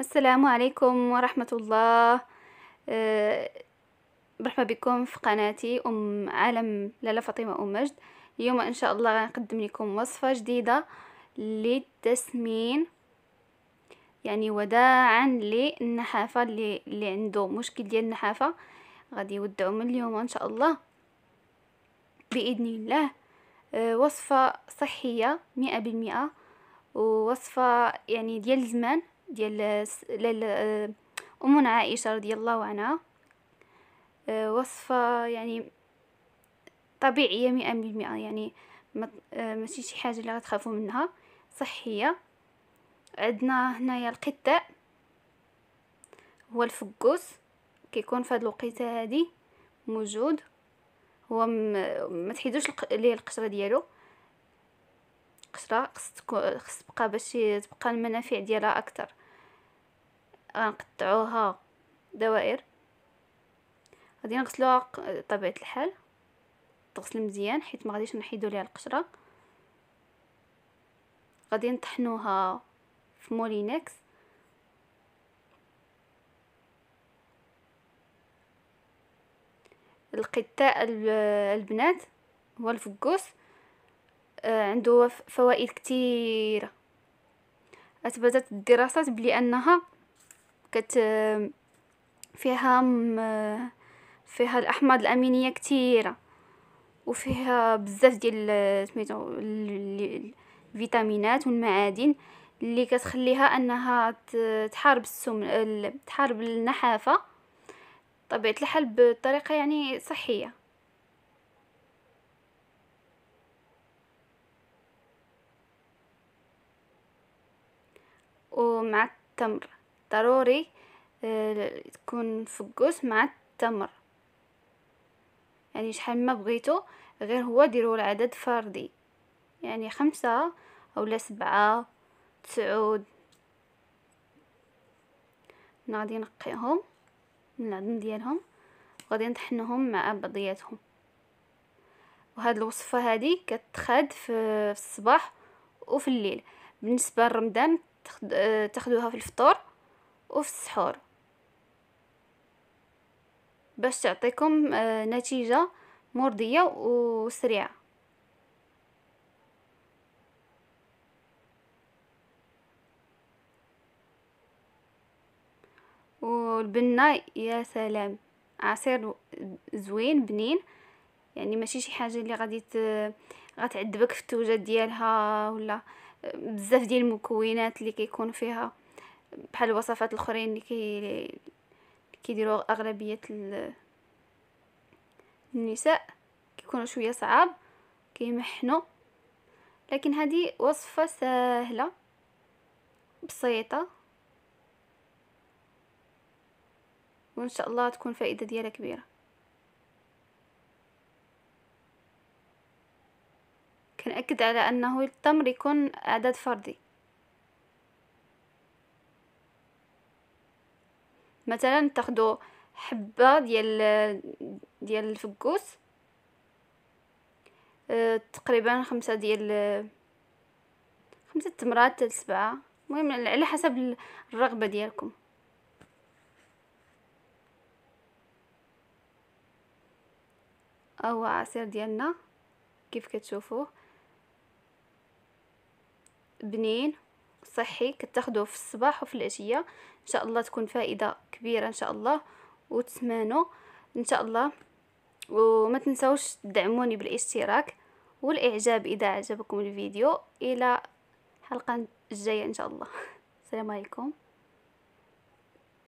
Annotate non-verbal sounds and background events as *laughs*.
السلام عليكم ورحمة الله آه، مرحبا بكم في قناتي أم عالم لالا فاطمة أم مجد اليوم إن شاء الله غنقدم لكم وصفة جديدة للتسمين يعني وداعا للنحافة اللي, اللي عنده مشكل ديال النحافة غادي يودعو من اليوم إن شاء الله بإذن الله آه، وصفة صحية مئة بالمئة ووصفة يعني ديال زمان ديال ليل آه، امنا عائشه رضي الله عنها آه، وصفه يعني طبيعيه مئة يعني آه، ماشي شي حاجه اللي غتخافوا منها صحيه عندنا هنايا القطاع هو الفكوس كيكون في هذه الوقيته هذه موجود هو ما تحيدوش ليه القشره ديالو القشره خص تبقى باش تبقى المنافع ديالها اكثر غنقطعوها دوائر غادي نغسلوها طبيعة الحال تغسل مزيان حيت ما غاديش نحيدو ليها القشره غادي نطحنوها في مولينكس القطاع البنات هو الفكوس آه، عنده فوائد كثيره اثبتت الدراسات بلي انها كت فيها فيها الاحماض الامينيه كثيره وفيها بزاف ديال سميتو الفيتامينات والمعادن اللي كتخليها انها تحارب السم تحارب النحافه طبيعه الحال بطريقه يعني صحيه ومع التمر ضروري تكون آه، فكوس مع التمر يعني شحال ما بغيتو غير هو ديرو العدد فردي يعني خمسة اولا سبعة تسعود انا غادي نقيهم من العظم ديالهم وغادي نطحنهم مع بعضياتهم وهاد الوصفه هادي كتخاد في الصباح وفي الليل بالنسبه لرمضان آه، تاخدوها في الفطور وفي السحور باش تعطيكم آه، نتيجة مرضية وسريعة والبنة يا سلام عصير زوين بنين يعني ماشي شي حاجه اللي غادي غتعذبك في التوجه ديالها ولا آه، بزاف ديال المكونات اللي كيكون فيها بحال الوصفات الاخرين اللي كي كيديروا اغلبيه النساء كيكونوا شويه صعاب كيمحنوا لكن هذه وصفه سهله بسيطه وان شاء الله تكون فائده ديالها كبيره كنأكد على انه التمر يكون اعداد فردي مثلا تاخدو حبه ديال ديال الفكوس أه تقريبا خمسة ديال خمسة تمرات حتى سبعة المهم على حسب الرغبه ديالكم هو عصير ديالنا كيف كتشوفوه بنين صحي كتاخذوه في الصباح وفي العشيه ان شاء الله تكون فائده كبيره ان شاء الله وتسمانوا ان شاء الله وما تنساوش تدعموني بالاشتراك والاعجاب اذا عجبكم الفيديو الى الحلقه الجايه ان شاء الله *laughs* السلام عليكم